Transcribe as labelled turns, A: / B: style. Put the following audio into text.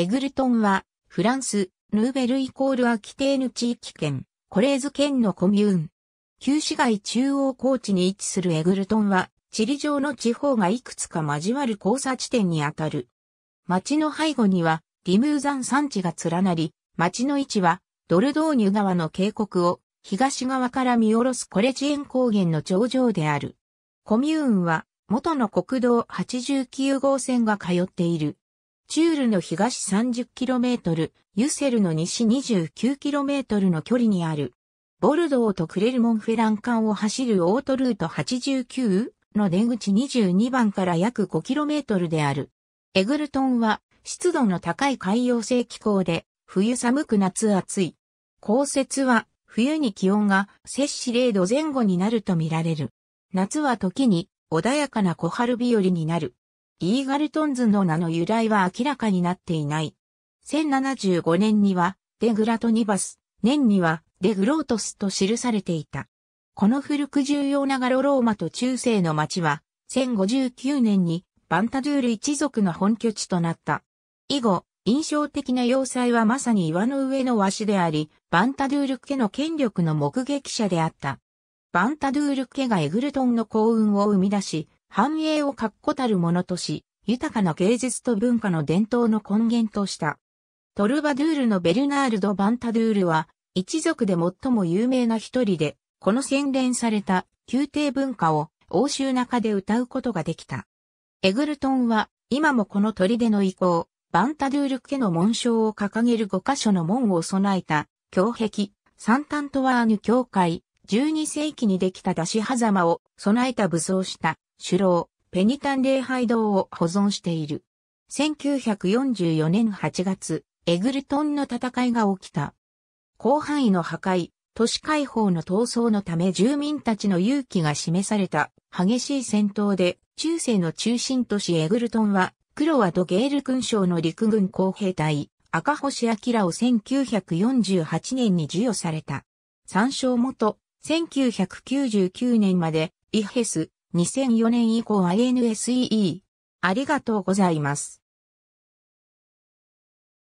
A: エグルトンは、フランス、ヌーベルイコールアキテーヌ地域圏、コレーズ県のコミューン。旧市街中央高地に位置するエグルトンは、地理上の地方がいくつか交わる交差地点にあたる。町の背後には、リムーザン山地が連なり、町の位置は、ドルドーニュ川の渓谷を、東側から見下ろすコレジエン高原の頂上である。コミューンは、元の国道89号線が通っている。チュールの東 30km、ユセルの西 29km の距離にある、ボルドーとクレルモンフェラン間を走るオートルート89の出口22番から約 5km である。エグルトンは湿度の高い海洋性気候で、冬寒く夏暑い。降雪は冬に気温が摂氏0度前後になるとみられる。夏は時に穏やかな小春日和になる。イーガルトンズの名の由来は明らかになっていない。1075年には、デグラトニバス、年には、デグロートスと記されていた。この古く重要なガロローマと中世の町は、1059年に、バンタドゥール一族の本拠地となった。以後、印象的な要塞はまさに岩の上の和紙であり、バンタドゥール家の権力の目撃者であった。バンタドゥール家がエグルトンの幸運を生み出し、繁栄を確固たるものとし、豊かな芸術と文化の伝統の根源とした。トルバドゥールのベルナールド・バンタドゥールは、一族で最も有名な一人で、この洗練された宮廷文化を欧州中で歌うことができた。エグルトンは、今もこの砦の遺構、バンタドゥール家の紋章を掲げる5箇所の門を備えた、胸壁、サンタントワーヌ教会、12世紀にできた出し狭間を備えた武装した首老、ペニタン礼拝堂を保存している。1944年8月、エグルトンの戦いが起きた。広範囲の破壊、都市解放の闘争のため住民たちの勇気が示された激しい戦闘で、中世の中心都市エグルトンは、クロワド・ゲール勲章の陸軍工兵隊、赤星明を1948年に授与された。参照元、1999年まで、イヘス、2004年以降 i n s e e ありがとうございます。